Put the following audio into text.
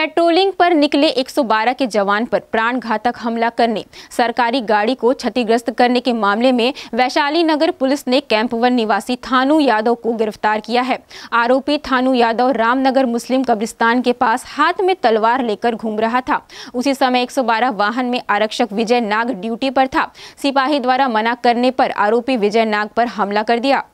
patrolling पर निकले 112 के जवान पर प्राण घातक हमला करने सरकारी गाड़ी को क्षतिग्रस्त करने के मामले में वैशाली नगर पुलिस ने कैंपवन निवासी थानू यादव को गिरफ्तार किया है आरोपी थानू यादव रामनगर मुस्लिम कब्रिस्तान के पास हाथ में तलवार लेकर घूम रहा था उसी समय 112 वाहन में आरक्षक विजय नाग ड्यूटी पर था सिपाही द्वारा मना करने पर आरोपी विजय नाग पर हमला कर दिया